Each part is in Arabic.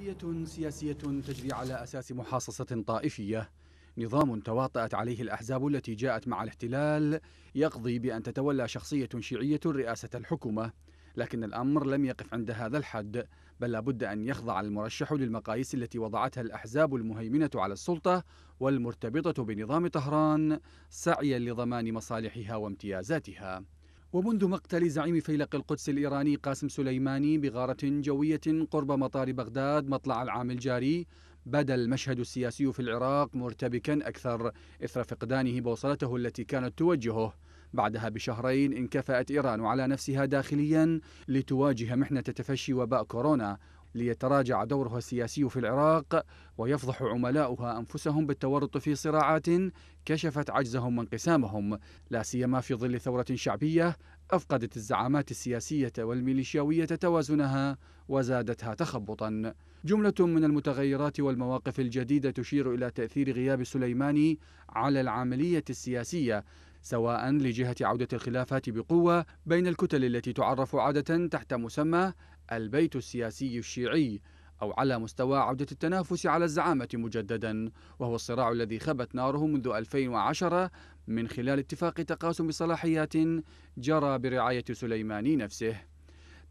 قضية سياسية تجري على أساس محاصصة طائفية نظام تواطأت عليه الأحزاب التي جاءت مع الاحتلال يقضي بأن تتولى شخصية شيعية رئاسة الحكومة لكن الأمر لم يقف عند هذا الحد بل لابد أن يخضع المرشح للمقاييس التي وضعتها الأحزاب المهيمنة على السلطة والمرتبطة بنظام طهران سعيا لضمان مصالحها وامتيازاتها ومنذ مقتل زعيم فيلق القدس الإيراني قاسم سليماني بغارة جوية قرب مطار بغداد مطلع العام الجاري بدا المشهد السياسي في العراق مرتبكا أكثر إثر فقدانه بوصلته التي كانت توجهه بعدها بشهرين انكفأت إيران على نفسها داخليا لتواجه محنة تفشي وباء كورونا ليتراجع دورها السياسي في العراق ويفضح عملاؤها انفسهم بالتورط في صراعات كشفت عجزهم وانقسامهم لا سيما في ظل ثوره شعبيه افقدت الزعامات السياسيه والميليشياويه توازنها وزادتها تخبطا جمله من المتغيرات والمواقف الجديده تشير الى تاثير غياب سليماني على العمليه السياسيه سواء لجهة عودة الخلافات بقوة بين الكتل التي تعرف عادة تحت مسمى البيت السياسي الشيعي أو على مستوى عودة التنافس على الزعامة مجددا وهو الصراع الذي خبت ناره منذ 2010 من خلال اتفاق تقاسم صلاحيات جرى برعاية سليماني نفسه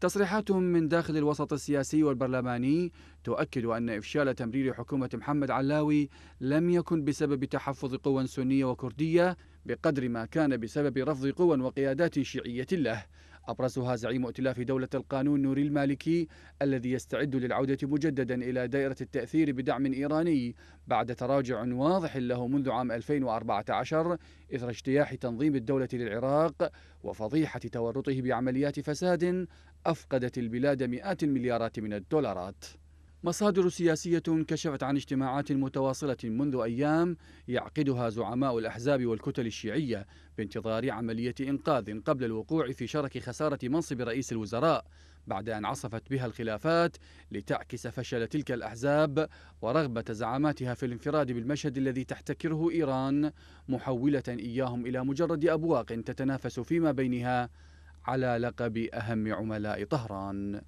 تصريحات من داخل الوسط السياسي والبرلماني تؤكد أن إفشال تمرير حكومة محمد علاوي لم يكن بسبب تحفظ قوى سنية وكردية بقدر ما كان بسبب رفض قوى وقيادات شيعية له أبرزها زعيم ائتلاف دولة القانون نوري المالكي الذي يستعد للعودة مجددا إلى دائرة التأثير بدعم إيراني بعد تراجع واضح له منذ عام 2014 إثر اجتياح تنظيم الدولة للعراق وفضيحة تورطه بعمليات فساد أفقدت البلاد مئات المليارات من الدولارات مصادر سياسية كشفت عن اجتماعات متواصلة منذ أيام يعقدها زعماء الأحزاب والكتل الشيعية بانتظار عملية إنقاذ قبل الوقوع في شرك خسارة منصب رئيس الوزراء بعد أن عصفت بها الخلافات لتعكس فشل تلك الأحزاب ورغبة زعاماتها في الانفراد بالمشهد الذي تحتكره إيران محولة إياهم إلى مجرد أبواق تتنافس فيما بينها على لقب أهم عملاء طهران